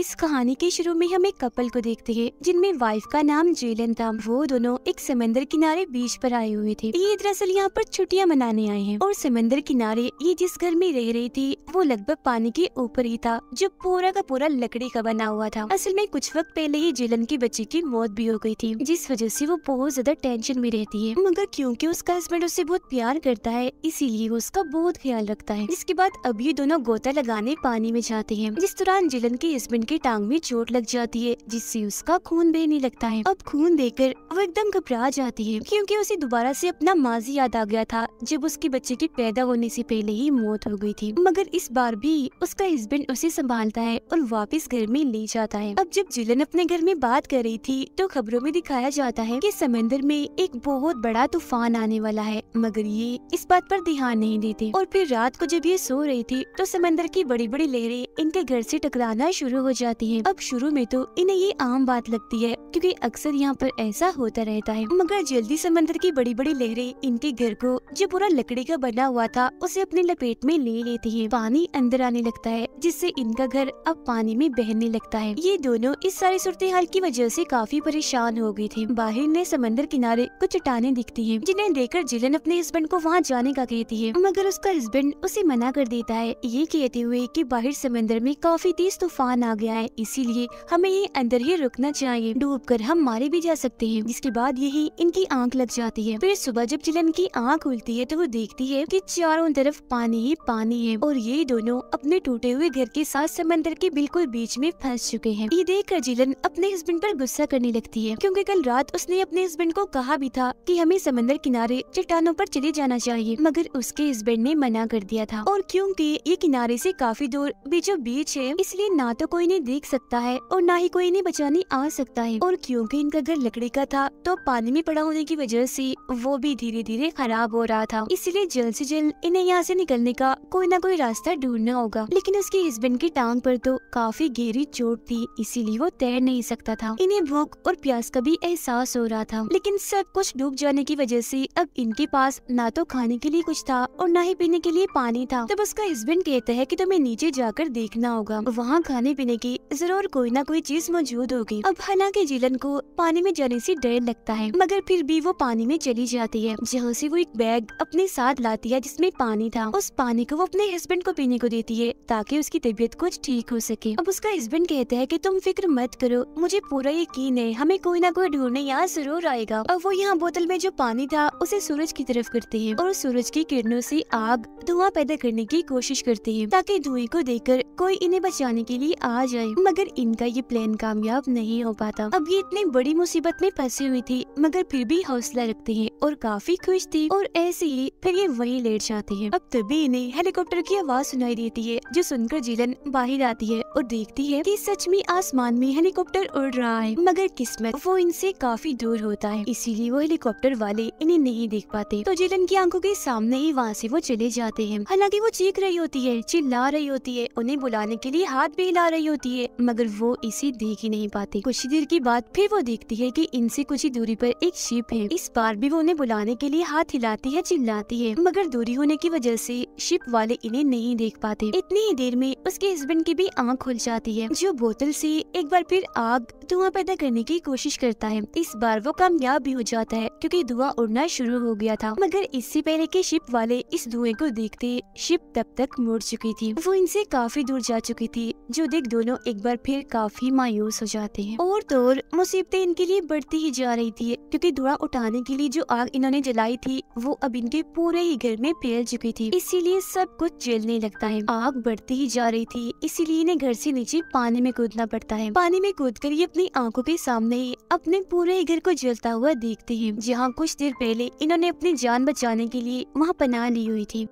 इस कहानी के शुरू में हम एक कपल को देखते हैं जिनमें वाइफ का नाम जेलन था वो दोनों एक समंदर किनारे बीच पर आए हुए थे ये दरअसल यहाँ पर छुट्टियाँ मनाने आए हैं और समंदर किनारे ये जिस घर में रह रही थी वो लगभग पानी के ऊपर ही था जो पूरा का पूरा लकड़ी का बना हुआ था असल में कुछ वक्त पहले ही जेलन की बच्चे की मौत भी हो गयी थी जिस वजह से वो बहुत ज्यादा टेंशन में रहती है मगर क्यूँकी उसका हस्बैंड उसे बहुत प्यार करता है इसीलिए वो उसका बहुत ख्याल रखता है जिसके बाद अब ये दोनों गोता लगाने पानी में जाते हैं जिस दौरान जेलन के हस्बैंड की टांग में चोट लग जाती है जिससे उसका खून बहने लगता है अब खून देकर वो एकदम घबरा जाती है क्योंकि उसे दोबारा से अपना माजी याद आ गया था जब उसके बच्चे के पैदा होने से पहले ही मौत हो गई थी मगर इस बार भी उसका हस्बैंड उसे संभालता है और वापस घर में ले जाता है अब जब जुलन अपने घर में बात कर रही थी तो खबरों में दिखाया जाता है की समंदर में एक बहुत बड़ा तूफान आने वाला है मगर ये इस बात पर ध्यान नहीं देते और फिर रात को जब ये सो रही थी तो समंदर की बड़ी बड़ी लहरें इनके घर से टकराना शुरू हो जाती है अब शुरू में तो इन्हें ये आम बात लगती है क्योंकि अक्सर यहाँ पर ऐसा होता रहता है मगर जल्दी समंदर की बड़ी बड़ी लहरें इनके घर को जो पूरा लकड़ी का बना हुआ था उसे अपने लपेट में ले लेती है पानी अंदर आने लगता है जिससे इनका घर अब पानी में बहने लगता है ये दोनों इस सारी सूरत हाल की वजह से काफी परेशान हो गयी थी बाहर ने समंदर किनारे कुछ चटाने दिखती है जिन्हें देखकर जिलन अपने हस्बैंड को वहाँ जाने का कहती है मगर उसका हस्बैंड उसे मना कर देता है ये कहते हुए कि बाहर समंदर में काफी तेज तूफान आ गया है इसीलिए हमें ये अंदर ही रुकना चाहिए डूब कर हम मारे भी जा सकते हैं जिसके बाद यही इनकी आंख लग जाती है फिर सुबह जब चिलन की आंख खुलती है तो वो देखती है कि चारों तरफ पानी ही पानी है और ये दोनों अपने टूटे हुए घर के साथ समंदर के बिल्कुल बीच में फंस चुके हैं ये देख कर जिलन अपने हस्बैंड पर गुस्सा करने लगती है क्योंकि कल रात उसने अपने हस्बैंड को कहा भी था कि हमें समंदर किनारे चट्टानों पर चले जाना चाहिए मगर उसके हस्बैंड ने मना कर दिया था और क्योंकि ये किनारे से काफी दूर बीचों बीच है इसलिए ना तो कोई इन्हें देख सकता है और ना ही कोई इन्हें बचाने आ सकता है और क्योंकि इनका घर लकड़ी का था तो पानी में पड़ा होने की वजह से वो भी धीरे धीरे खराब हो रहा था इसलिए जल्द से जल्द इन्हें यहाँ से निकलने का कोई ना कोई रास्ता ढूंढना होगा लेकिन उसके हस्बैंड की टांग पर तो काफी गहरी चोट थी इसीलिए वो तैर नहीं सकता था इन्हें भूख और प्यास का भी एहसास हो रहा था लेकिन सब कुछ डूब जाने की वजह से अब इनके पास ना तो खाने के लिए कुछ था और ना ही पीने के लिए पानी था तब उसका हस्बैंड कहता है की तुम्हें नीचे जाकर देखना होगा वहाँ खाने पीने की जरूर कोई ना कोई चीज मौजूद होगी अब हालांकि जिलन को पानी में जाने से डर लगता है मगर फिर भी वो पानी में चली जाती है जहाँ से वो एक बैग अपने साथ लाती है जिसमें पानी था उस पानी को वो अपने हस्बैंड को पीने को देती है ताकि उसकी तबीयत कुछ ठीक हो सके अब उसका हस्बैंड कहता है की तुम फिक्र मत करो मुझे पूरा यकीन है हमें कोई ना कोई ढूंढने यहाँ जरूर आएगा और वो यहाँ बोतल में जो पानी था उसे सूरज की तरफ करती है और सूरज की किरणों से आग धुआं पैदा करने की कोशिश करती है ताकि धुएं को देखकर कोई इन्हें बचाने के लिए आ जाए मगर इनका ये प्लान कामयाब नहीं हो पाता अब ये इतनी बड़ी मुसीबत में फंसी हुई थी मगर फिर भी हौसला रखती है और काफी खुश थी और ऐसे ही फिर ये वही लेट जाती है अब तभी इन्हें हेलीकॉप्टर की आवाज सुनाई देती है जो सुनकर जीलन बाहर आती है और देखती है की सच में आसमान में हेलीकॉप्टर उड़ रहा है मगर किस्मत वो इनसे काफी दूर होता है इसीलिए वो हेलीकॉप्टर वाले इन्हें नहीं देख पाते तो जीलन की आंखों के सामने ही वहाँ से वो चले जाते हैं हालांकि वो चीख रही होती है चिल्ला रही होती है उन्हें बुलाने के लिए हाथ भी हिला रही होती होती है मगर वो इसे देख ही नहीं पाती कुछ देर के बाद फिर वो देखती है कि इनसे कुछ ही दूरी पर एक शिप है इस बार भी वो उन्हें बुलाने के लिए हाथ हिलाती है चिल्लाती है मगर दूरी होने की वजह से शिप वाले इन्हें नहीं देख पाते इतनी ही देर में उसके हस्बैंड की भी आँख खुल जाती है जो बोतल से एक बार फिर आग धुआं पैदा करने की कोशिश करता है इस बार वो कामयाब भी हो जाता है क्यूँकी धुआं उड़ना शुरू हो गया था मगर इससे पहले के शिप वाले इस धुएं को देखते शिप तब तक मुड़ चुकी थी वो इनसे काफी दूर जा चुकी थी जो देख दोनों दोनों एक बार फिर काफी मायूस हो जाते हैं और तो मुसीबतें इनके लिए बढ़ती ही जा रही थी क्योंकि धुआं उठाने के लिए जो आग इन्होंने जलाई थी वो अब इनके पूरे ही घर में फैल चुकी थी इसीलिए सब कुछ जलने लगता है आग बढ़ती ही जा रही थी इसीलिए इन्हें घर से नीचे पानी में कूदना पड़ता है पानी में कूद कर ये अपनी आंखों के सामने ही अपने पूरे ही घर को जलता हुआ देखते है जहाँ कुछ देर पहले इन्होंने अपनी जान बचाने के लिए वहाँ पनाह ली हुई थी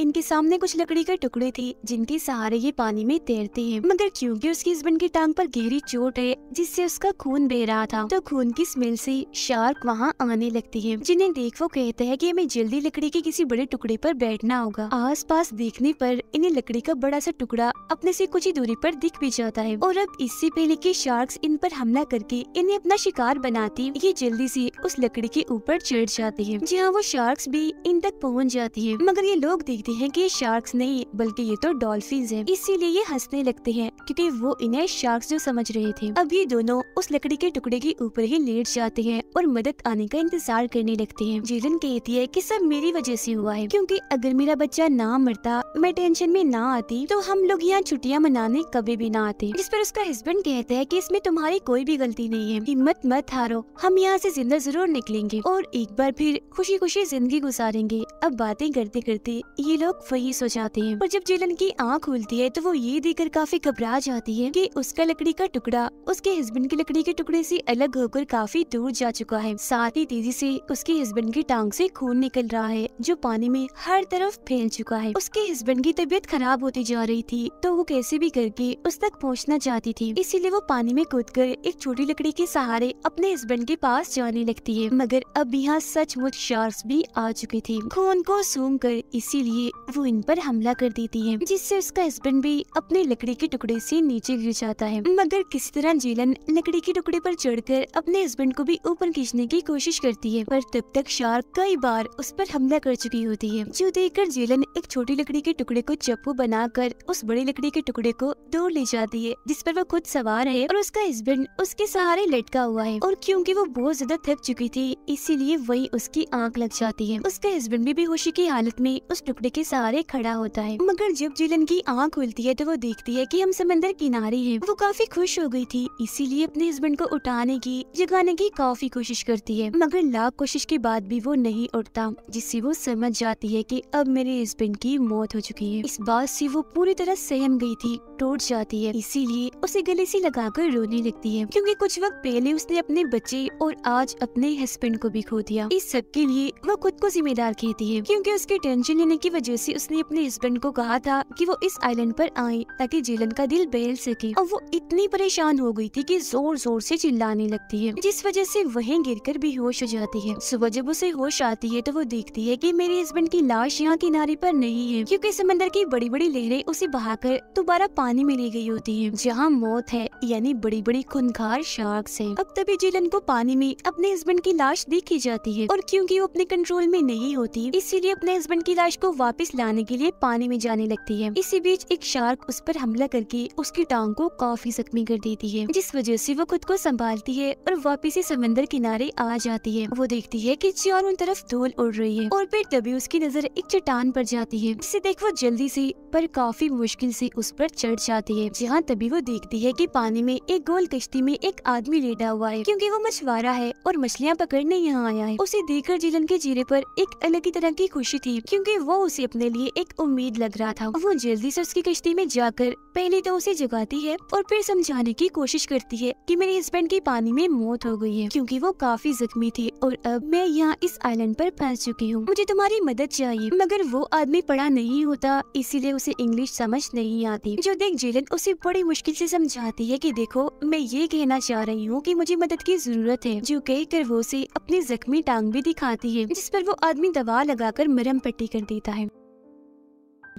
इनके सामने कुछ लकड़ी के टुकड़े थे जिनके सहारे ये पानी में तैरते हैं मगर क्योंकि उसके हस्बैंड की टांग पर गहरी चोट है जिससे उसका खून बह रहा था तो खून की स्मेल से शार्क वहाँ आने लगती है जिन्हें देख वो कहते हैं कि हमें जल्दी लकड़ी के किसी बड़े टुकड़े पर बैठना होगा पास देखने पर इन्हें लकड़ी का बड़ा सा टुकड़ा अपने से कुछ ही दूरी पर दिख भी जाता है और अब इससे पहले की शार्क इन पर हमला करके इन्हें अपना शिकार बनाती ये जल्दी से उस लकड़ी के ऊपर चढ़ जाते है जहाँ वो शार्क भी इन तक पहुँच जाती है मगर ये लोग देख देखते हैं कि शार्क्स नहीं बल्कि ये तो डॉल्फिन है इसीलिए ये हंसने लगते हैं क्योंकि वो इन्हें शार्क्स जो समझ रहे थे अब ये दोनों उस लकड़ी के टुकड़े के ऊपर ही लेट जाते हैं और मदद आने का इंतजार करने लगते हैं जीलन कहती है कि सब मेरी वजह से हुआ है क्योंकि अगर मेरा बच्चा ना मरता मैं टेंशन में ना आती तो हम लोग यहाँ छुट्टियाँ मनाने कभी भी ना आते इस पर उसका हस्बैंड कहता है की इसमें तुम्हारी कोई भी गलती नहीं है हिम्मत मत हारो हम यहाँ ऐसी जिंदा जरूर निकलेंगे और एक बार फिर खुशी खुशी जिंदगी गुजारेंगे अब बातें करते करते ये सभी लोग वही सो जाते हैं और जब जेलन की आँख खुलती है तो वो ये देखकर काफी घबरा जाती है कि उसका लकड़ी का टुकड़ा उसके हस्बैंड की लकड़ी के टुकड़े से अलग होकर काफी दूर जा चुका है साथ ही तेजी से उसके हस्बैंड की टांग से खून निकल रहा है जो पानी में हर तरफ फैल चुका है उसके हस्बैंड की तबीयत खराब होती जा रही थी तो वो कैसे भी करके उस तक पहुँचना चाहती थी इसीलिए वो पानी में कूद कर एक छोटी लकड़ी के सहारे अपने हस्बैंड के पास जाने लगती है मगर अब यहाँ सचमुच शार्स भी आ चुकी थी खून को सूंघ कर इसीलिए लिए वो इन पर हमला कर देती है जिससे उसका हस्बैंड भी अपने लकड़ी के टुकड़े से नीचे गिर जाता है मगर किसी तरह जीलन लकड़ी के टुकड़े पर चढ़कर अपने हस्बैंड को भी ऊपर खींचने की कोशिश करती है पर तब तक शार्क कई बार उस पर हमला कर चुकी होती है जो देखकर जीलन एक छोटी लकड़ी के टुकड़े को चप्पू बनाकर उस बड़ी लकड़ी के टुकड़े को दौड़ ले जाती है जिस पर वो खुद सवार है और उसका हस्बैंड उसके सहारे लटका हुआ है और क्योंकि वो बहुत ज्यादा थक चुकी थी इसीलिए वही उसकी आंख लग जाती है उसके हस्बैंड भी बेहोशी की हालत में उस टुकड़े के सहारे खड़ा होता है मगर जब जिलन की आँख खुलती है तो वो देखती है की हम समंदर किनारे है वो काफी खुश हो गई थी इसीलिए अपने हस्बैंड को उठाने की जगाने की काफी कोशिश करती है मगर लाख कोशिश के बाद भी वो नहीं उठता जिससे वो समझ जाती है की अब मेरे हस्बैंड की मौत हो चुकी है इस बात ऐसी वो पूरी तरह सहम गयी थी टूट जाती है इसीलिए उसे गले से लगाकर रोने लगती है क्योंकि कुछ वक्त पहले उसने अपने बच्चे और आज अपने हस्बैंड को भी खो दिया इस सब के लिए वो खुद को जिम्मेदार कहती है क्योंकि उसके टेंशन लेने की वजह वजह उसने अपने हस्बैंड को कहा था कि वो इस आइलैंड पर आए ताकि जेलन का दिल बहल सके और वो इतनी परेशान हो गई थी कि जोर जोर से चिल्लाने लगती है जिस वजह से वहीं गिरकर होश हो जाती है सुबह जब उसे होश आती है तो वो देखती है कि मेरे हस्बैंड की लाश यहाँ किनारे पर नहीं है क्योंकि समंदर की बड़ी बड़ी लहरें उसे बहाकर दोबारा पानी में ले गई होती है जहाँ मौत है यानी बड़ी बड़ी खुनखार शार्क्स है अब तभी जेलन को पानी में अपने हस्बैंड की लाश देखी जाती है और क्यूँकी वो अपने कंट्रोल में नहीं होती इसीलिए अपने हस्बैंड की लाश को वापस वापस लाने के लिए पानी में जाने लगती है इसी बीच एक शार्क उस पर हमला करके उसकी टांग को काफी जख्मी कर देती है जिस वजह से वो खुद को संभालती है और वापिस समंदर किनारे आ जाती है वो देखती है की चारों तरफ धूल उड़ रही है और फिर तभी उसकी नजर एक चट्टान पर जाती है जिसे देख वो जल्दी से पर काफी मुश्किल से उस पर चढ़ जाती है जहाँ तभी वो देखती है कि पानी में एक गोल कश्ती में एक आदमी लेटा हुआ है क्योंकि वो मछुआरा है और मछलियाँ पकड़ने यहाँ आया है उसे देखकर जिलन के जीरे पर एक अलग ही तरह की खुशी थी क्योंकि वो उस उसे अपने लिए एक उम्मीद लग रहा था वो जल्दी से उसकी कश्ती में जाकर पहले तो उसे जगाती है और फिर समझाने की कोशिश करती है कि मेरे हस्बैंड की पानी में मौत हो गई है क्योंकि वो काफी जख्मी थी और अब मैं यहाँ इस आइलैंड पर फंस चुकी हूँ मुझे तुम्हारी मदद चाहिए मगर वो आदमी पढ़ा नहीं होता इसीलिए उसे इंग्लिश समझ नहीं आती जो देख जेलन उसे बड़ी मुश्किल से समझाती है की देखो मैं ये कहना चाह रही हूँ की मुझे मदद की जरूरत है जो कह कर वो उसे अपनी जख्मी टांग भी दिखाती है जिस पर वो आदमी दवा लगा कर मरम पट्टी कर देता है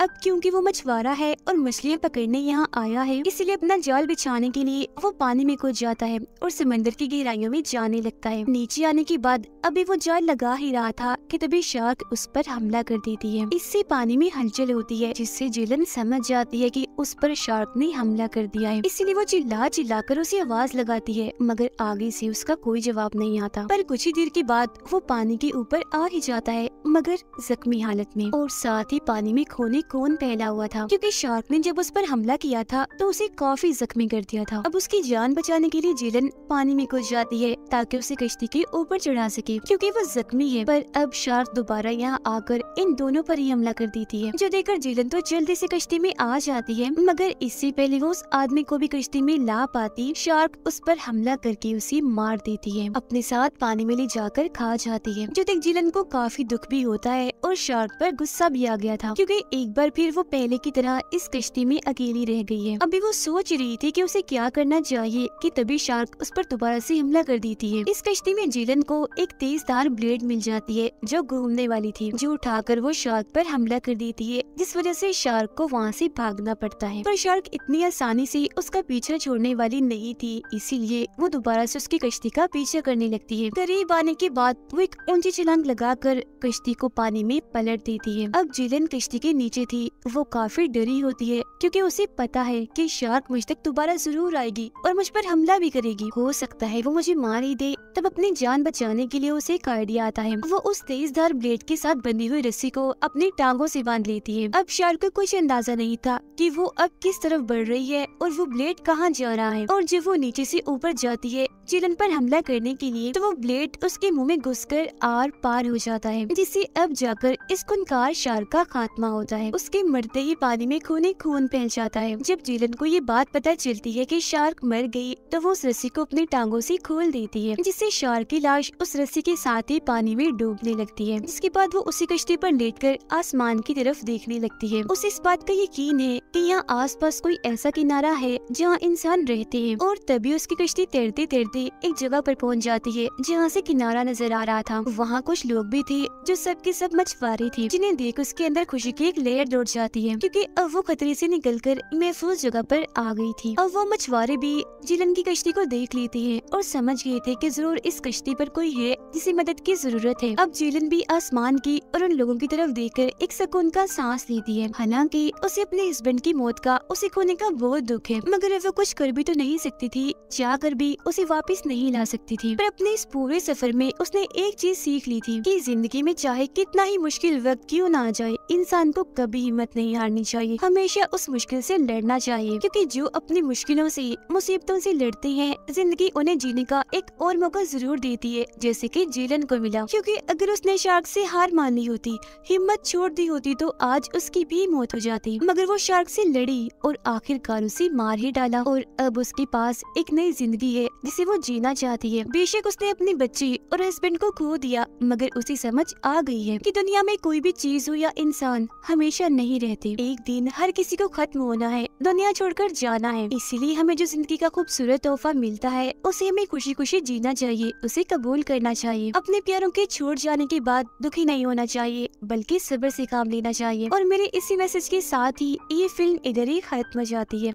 अब क्योंकि वो मछुआरा है और मछलियाँ पकड़ने यहाँ आया है इसलिए अपना जाल बिछाने के लिए वो पानी में कूद जाता है और समंदर की गहराइयों में जाने लगता है नीचे आने के बाद अभी वो जाल लगा ही रहा था कि तभी शार्क उस पर हमला कर देती है इससे पानी में हलचल होती है जिससे जिलन समझ जाती है की उस पर शार्क ने हमला कर दिया है इसीलिए वो चिल्ला चिल्ला कर उसे आवाज लगाती है मगर आगे ऐसी उसका कोई जवाब नहीं आता पर कुछ ही देर के बाद वो पानी के ऊपर आ ही जाता है मगर जख्मी हालत में और साथ ही पानी में खोने कौन पहला हुआ था क्योंकि शार्क ने जब उस पर हमला किया था तो उसे काफी जख्मी कर दिया था अब उसकी जान बचाने के लिए जिलन पानी में घुस जाती है ताकि उसे कश्ती के ऊपर चढ़ा सके क्योंकि वो जख्मी है पर अब शार्क दोबारा यहाँ आकर इन दोनों पर ही हमला कर देती है जो देखकर जिलन तो जल्दी से कश्ती में आ जाती है मगर इससे पहले वो उस आदमी को भी कश्ती में ला पाती शार्क उस पर हमला करके उसे मार देती है अपने साथ पानी में ले जाकर खा जाती है जो देख जिलन को काफी दुख भी होता है और शार्क पर गुस्सा भी आ गया था क्योंकि एक बार फिर वो पहले की तरह इस कश्ती में अकेली रह गई है अभी वो सोच रही थी कि उसे क्या करना चाहिए कि तभी शार्क उस पर दोबारा से हमला कर देती है इस कश्ती में जीलन को एक तेज धार ब्लेड मिल जाती है जो घूमने वाली थी जो उठाकर वो शार्क पर हमला कर देती है जिस वजह से शार्क को वहाँ से भागना पड़ता है पर शार्क इतनी आसानी से उसका पीछा छोड़ने वाली नहीं थी इसीलिए वो दोबारा से उसकी कश्ती का पीछा करने लगती है करीब आने के बाद वो एक ऊंची छलांग लगाकर कश्ती को पानी में पलट देती है अब जीलन कश्ती के नीचे थी वो काफ़ी डरी होती है क्योंकि उसे पता है कि शार्क मुझ तक दोबारा जरूर आएगी और मुझ पर हमला भी करेगी हो सकता है वो मुझे मार ही दे तब अपनी जान बचाने के लिए उसे एक आइडिया आता है वो उस तेज धार ब्लेड के साथ बंधी हुई रस्सी को अपनी टांगों से बांध लेती है अब शार्क को कुछ अंदाजा नहीं था कि वो अब किस तरफ बढ़ रही है और वो ब्लेड कहाँ जा रहा है और जब वो नीचे से ऊपर जाती है चिलन पर हमला करने के लिए तो वो ब्लेड उसके मुंह में घुसकर आर पार हो जाता है जिससे अब जाकर इस खुनकार शार्क का खात्मा होता है उसके मरते ही पानी में खूने खून जान फैल जाता है जब जीलन को ये बात पता चलती है कि शार्क मर गई तो वो उस रस्सी को अपनी टांगों से खोल देती है जिससे शार्क की लाश उस रस्सी के साथ ही पानी में डूबने लगती है इसके बाद वो उसी कश्ती पर कर आसमान की तरफ देखने लगती है उसे इस बात का यकीन है कि यहाँ पास कोई ऐसा किनारा है जहाँ इंसान रहते हैं और तभी उसकी कश्ती तैरते तैरते एक जगह पर पहुँच जाती है जहाँ से किनारा नजर आ रहा था वहाँ कुछ लोग भी थे जो सबके सब मछुआरे थे जिन्हें देख उसके अंदर खुशी की एक लहर दौड़ जाती है क्योंकि अब वो खतरे से निकलकर महफूज जगह पर आ गई थी अब वो मछुआरे भी जिलन की कश्ती को देख लेते हैं और समझ गए थे कि जरूर इस कश्ती पर कोई है जिसे मदद की जरूरत है अब जिलन भी आसमान की और उन लोगों की तरफ देख कर एक सुकून का सांस लेती है हालांकि उसे अपने हस्बैंड की मौत का उसे खोने का बहुत दुख है मगर वो कुछ कर भी तो नहीं सकती थी जाकर कर भी उसे वापिस नहीं ला सकती थी पर अपने इस पूरे सफर में उसने एक चीज सीख ली थी की जिंदगी में चाहे कितना ही मुश्किल वक्त क्यों ना आ जाए इंसान को कभी हिम्मत नहीं हारनी चाहिए हमेशा उस इस मुश्किल से लड़ना चाहिए क्योंकि जो अपनी मुश्किलों से मुसीबतों से लड़ते हैं जिंदगी उन्हें जीने का एक और मौका जरूर देती है जैसे कि जेलन को मिला क्योंकि अगर उसने शार्क से हार मान ली होती हिम्मत छोड़ दी होती तो आज उसकी भी मौत हो जाती मगर वो शार्क से लड़ी और आखिरकार उसे मार ही डाला और अब उसके पास एक नई जिंदगी है जिसे वो जीना चाहती है बेशक उसने अपने बच्चे और हस्बैंड को खो दिया मगर उसे समझ आ गई है कि दुनिया में कोई भी चीज हो या इंसान हमेशा नहीं रहते एक दिन हर किसी को खत्म होना है दुनिया छोड़कर जाना है इसीलिए हमें जो जिंदगी का खूबसूरत तोहफा मिलता है उसे हमें खुशी खुशी जीना चाहिए उसे कबूल करना चाहिए अपने प्यारों के छोड़ जाने के बाद दुखी नहीं होना चाहिए बल्कि सब्र से काम लेना चाहिए और मेरे इसी मैसेज के साथ ही ये फिल्म इधर ही खत्म हो जाती है